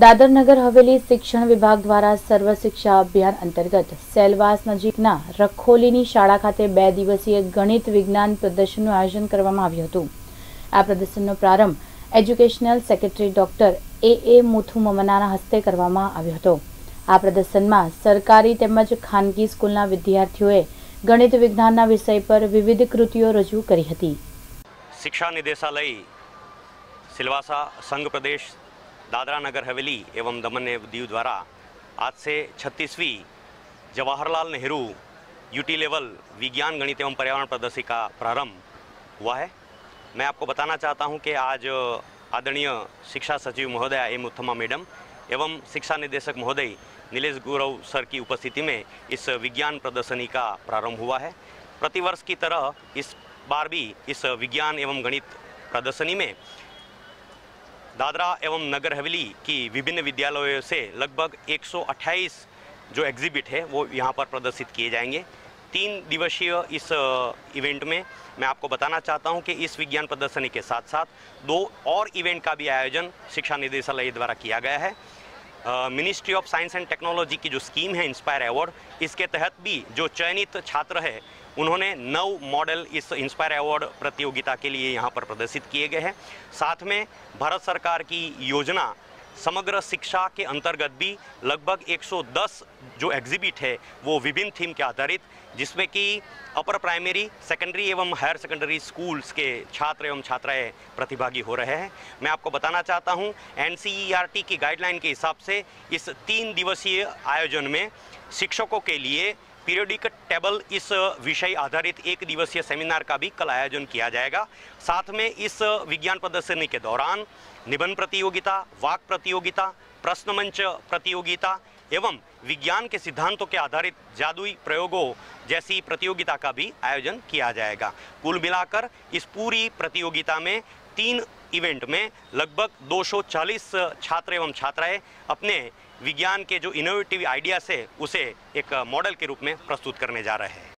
દાદર નગર હવેલી શિક્ષણ વિભાગ દ્વારા સર્વ શિક્ષા અભિયાન અંતર્ગત સેલવાસ નજીકના રખોલીની શાળા ખાતે બે દિવસીય ગણિત વિજ્ઞાન પ્રદર્શનનું આયોજન કરવામાં આવ્યું હતું આ પ્રદર્શનનો પ્રારંભ educational secretary doctor A A મુથુમમનાના હસ્તે કરવામાં આવ્યો હતો આ પ્રદર્શનમાં સરકારી તેમજ ખાનગી સ્કૂલના વિદ્યાર્થીઓએ ગણિત વિજ્ઞાનના વિષય પર વિવિધ કૃતિઓ રજૂ કરી હતી શિક્ષા નિદેશાલય સિલવાસા સંઘ પ્રદેશ दादरा नगर हवेली एवं दमन दीव द्वारा आज से छत्तीसवीं जवाहरलाल नेहरू यूटी लेवल विज्ञान गणित एवं पर्यावरण प्रदर्शनी का प्रारंभ हुआ है मैं आपको बताना चाहता हूं कि आज आदरणीय शिक्षा सचिव महोदया एम उत्थमा मैडम एवं शिक्षा निदेशक महोदय नीलेष गौरव सर की उपस्थिति में इस विज्ञान प्रदर्शनी का प्रारंभ हुआ है प्रतिवर्ष की तरह इस बार भी इस विज्ञान एवं गणित प्रदर्शनी में दादरा एवं नगर हवेली की विभिन्न विद्यालयों से लगभग 128 जो एग्जिबिट है वो यहाँ पर प्रदर्शित किए जाएंगे तीन दिवसीय इस इवेंट में मैं आपको बताना चाहता हूं कि इस विज्ञान प्रदर्शनी के साथ साथ दो और इवेंट का भी आयोजन शिक्षा निदेशालय द्वारा किया गया है ministry of science and technology की जो स्कीम है इंस्पायर अवार्ड इसके तहत भी जो चयनित छात्र है उन्होंने नौ मॉडल इस इंस्पायर अवार्ड प्रतियोगिता के लिए यहाँ पर प्रदर्शित किए गए हैं साथ में भारत सरकार की योजना समग्र शिक्षा के अंतर्गत भी लगभग 110 जो एग्जिबिट है वो विभिन्न थीम के आधारित जिसमें कि अपर प्राइमरी सेकेंडरी एवं हायर सेकेंडरी स्कूल्स के छात्र एवं छात्राएं प्रतिभागी हो रहे हैं मैं आपको बताना चाहता हूं एनसीईआरटी e की गाइडलाइन के हिसाब से इस तीन दिवसीय आयोजन में शिक्षकों के लिए पीरियोडिक टेबल इस विषय आधारित एक दिवसीय सेमिनार का भी कल आयोजन किया जाएगा साथ में इस विज्ञान प्रदर्शनी के दौरान निबंध प्रतियोगिता वाक प्रतियोगिता प्रश्न मंच प्रतियोगिता एवं विज्ञान के सिद्धांतों के आधारित जादुई प्रयोगों जैसी प्रतियोगिता का भी आयोजन किया जाएगा कुल मिलाकर इस पूरी प्रतियोगिता में तीन इवेंट में लगभग 240 छात्र एवं छात्राएं अपने विज्ञान के जो इनोवेटिव आइडिया से उसे एक मॉडल के रूप में प्रस्तुत करने जा रहे हैं